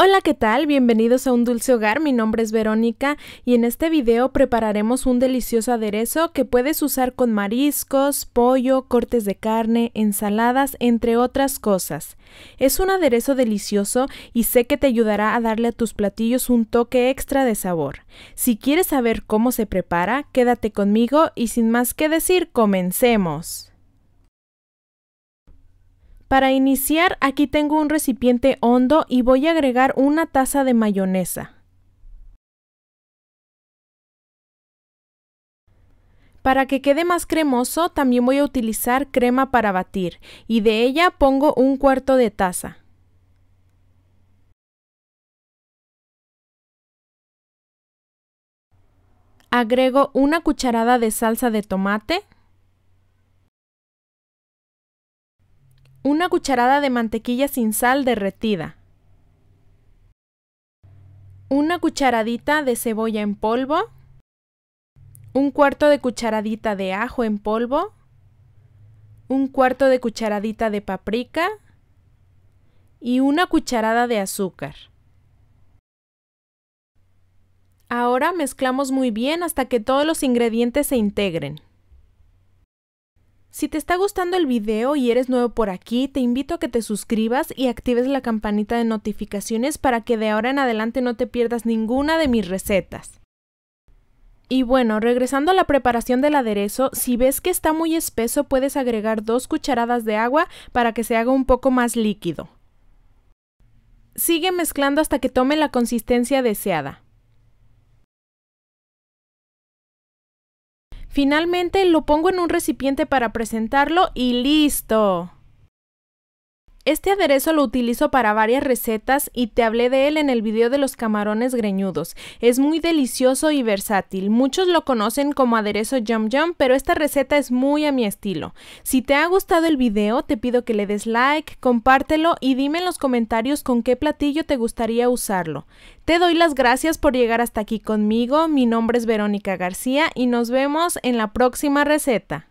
Hola, ¿qué tal? Bienvenidos a Un Dulce Hogar, mi nombre es Verónica y en este video prepararemos un delicioso aderezo que puedes usar con mariscos, pollo, cortes de carne, ensaladas, entre otras cosas. Es un aderezo delicioso y sé que te ayudará a darle a tus platillos un toque extra de sabor. Si quieres saber cómo se prepara, quédate conmigo y sin más que decir, comencemos. Para iniciar, aquí tengo un recipiente hondo y voy a agregar una taza de mayonesa. Para que quede más cremoso, también voy a utilizar crema para batir y de ella pongo un cuarto de taza. Agrego una cucharada de salsa de tomate. Una cucharada de mantequilla sin sal derretida. Una cucharadita de cebolla en polvo. Un cuarto de cucharadita de ajo en polvo. Un cuarto de cucharadita de paprika. Y una cucharada de azúcar. Ahora mezclamos muy bien hasta que todos los ingredientes se integren. Si te está gustando el video y eres nuevo por aquí, te invito a que te suscribas y actives la campanita de notificaciones para que de ahora en adelante no te pierdas ninguna de mis recetas. Y bueno, regresando a la preparación del aderezo, si ves que está muy espeso puedes agregar dos cucharadas de agua para que se haga un poco más líquido. Sigue mezclando hasta que tome la consistencia deseada. Finalmente lo pongo en un recipiente para presentarlo y listo. Este aderezo lo utilizo para varias recetas y te hablé de él en el video de los camarones greñudos. Es muy delicioso y versátil. Muchos lo conocen como aderezo Jump yum, pero esta receta es muy a mi estilo. Si te ha gustado el video, te pido que le des like, compártelo y dime en los comentarios con qué platillo te gustaría usarlo. Te doy las gracias por llegar hasta aquí conmigo. Mi nombre es Verónica García y nos vemos en la próxima receta.